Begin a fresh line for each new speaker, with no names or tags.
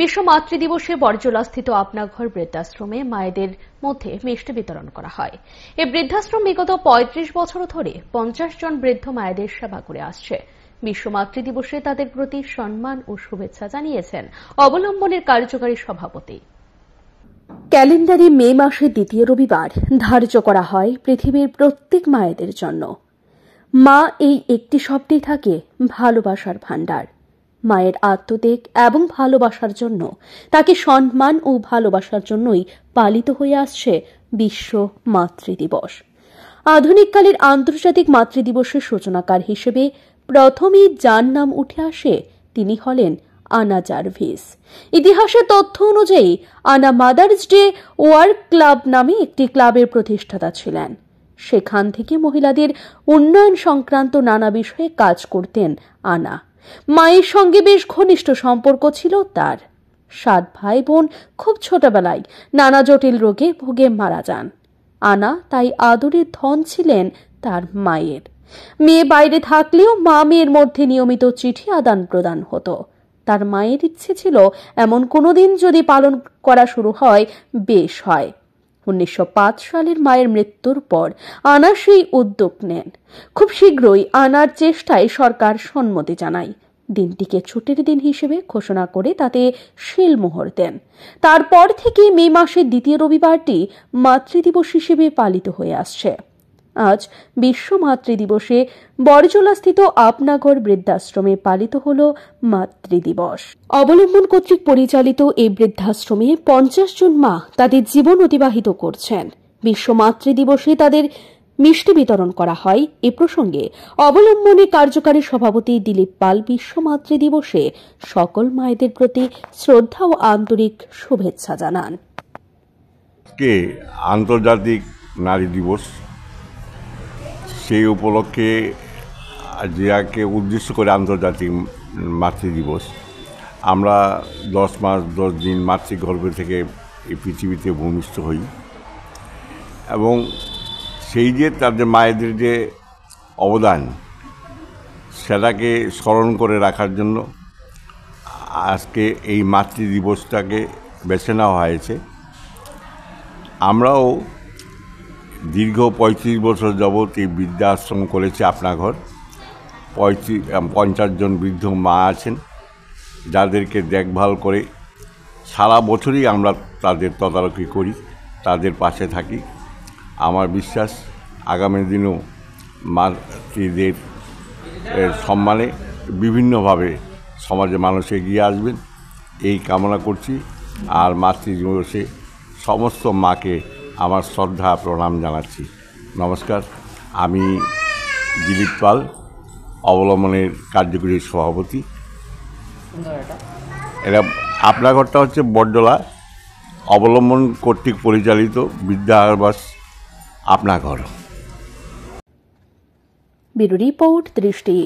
বিশ্ব মাতৃদিবসে বরজলাস্থিত ঘর বৃদ্ধাশ্রমে মায়েদের মধ্যে মিষ্টি বিতরণ করা হয় এই বৃদ্ধাশ্রম বিগত পঁয়ত্রিশ বছর ধরে পঞ্চাশ জন বৃদ্ধ মায়েদের সেবা করে আসছে বিশ্ব মাতৃদিবসে তাদের প্রতি সম্মান ও শুভেচ্ছা জানিয়েছেন অবলম্বনের কার্যকারী সভাপতি ক্যালেন্ডারে মে মাসের দ্বিতীয় রবিবার ধার্য করা হয় পৃথিবীর প্রত্যেক মায়েদের জন্য মা এই একটি শব্দেই থাকে ভালোবাসার ভাণ্ডার মায়ের আত্মত্যাগ এবং ভালোবাসার জন্য তাকে সম্মান ও ভালোবাসার জন্যই পালিত হয়ে আসছে বিশ্ব মাতৃদিবস আধুনিককালের আন্তর্জাতিক মাতৃদিবসের সূচনাকার হিসেবে প্রথমেই যার নাম উঠে আসে তিনি হলেন আনা জার্ভিস ইতিহাসের তথ্য অনুযায়ী আনা মাদার্স ডে ওয়ার ক্লাব নামে একটি ক্লাবের প্রতিষ্ঠাতা ছিলেন সেখান থেকে মহিলাদের উন্নয়ন সংক্রান্ত নানা বিষয়ে কাজ করতেন আনা মায়ের সঙ্গে বেশ ঘনিষ্ঠ সম্পর্ক ছিল তার সাত ভাই বোন খুব ছোটবেলায় নানা জটিল রোগে ভুগে মারা যান আনা তাই আদরের ধন ছিলেন তার মায়ের মেয়ে বাইরে থাকলেও মা মেয়ের মধ্যে নিয়মিত চিঠি আদান প্রদান হতো তার মায়ের ইচ্ছে ছিল এমন কোনো দিন যদি পালন করা শুরু হয় বেশ হয় উনিশশো সালের মায়ের মৃত্যুর পর আনা সেই উদ্যোগ নেন খুব শীঘ্রই আনার চেষ্টায় সরকার সম্মতি জানায় দিনটিকে ছুটির দিন হিসেবে ঘোষণা করে তাতে শিলমোহর দেন তারপর থেকে মে মাসের দ্বিতীয় রবিবারটি মাতৃদিবস হিসেবে পালিত হয়ে আসছে আজ বিশ্ব মাতৃদিবসে বড়জলাস্থিত আপনাগর বৃদ্ধাশ্রমে পালিত হল মাতৃদিবস অবলম্বন কর্তৃক পরিচালিত এই বৃদ্ধাশ্রমে পঞ্চাশ জন মা তাদের জীবন অতিবাহিত করছেন বিশ্ব মাতৃদিবসে তাদের মিষ্টি বিতরণ করা হয় এ প্রসঙ্গে অবলম্বনে কার্যকারী সভাপতি দিলীপ পাল বিশ্ব মাতৃদিবসে সকল মায়েদের প্রতি শ্রদ্ধা ও আন্তরিক শুভেচ্ছা জানান
আন্তর্জাতিক নারী দিবস সেই উপলক্ষে জিয়াকে উদ্দেশ্য করে আন্তর্জাতিক মাতৃদিবস আমরা দশ মাস দশ দিন মাতৃগর্ভে থেকে এই পৃথিবীতে ভূমিষ্ঠ হই এবং সেই যে তাদের মায়েদের যে অবদান সেটাকে স্মরণ করে রাখার জন্য আজকে এই মাতৃদিবসটাকে বেছে নেওয়া হয়েছে আমরাও দীর্ঘ পঁয়ত্রিশ বছর যাবৎ এই বৃদ্ধাশ্রম করেছে আপনার ঘর পঁয়ত্রিশ পঞ্চাশ জন বৃদ্ধ মা আছেন যাদেরকে দেখভাল করে সারা বছরই আমরা তাদের তদারকি করি তাদের পাশে থাকি আমার বিশ্বাস আগামী দিনেও মাতৃদের সম্মানে বিভিন্নভাবে সমাজে মানুষ এগিয়ে আসবেন এই কামনা করছি আর মাতৃ দিবসে সমস্ত মাকে আমার শ্রদ্ধা প্রণাম জানাচ্ছি নমস্কার আমি দিলীপ পাল অবলম্বনের কার্যকরী সভাপতি এরা আপনার ঘরটা হচ্ছে বড্ডলা অবলম্বন কর্তৃক পরিচালিত বিদ্যাবাস আপনার ঘর
ব্যুরো রিপোর্ট দৃষ্টি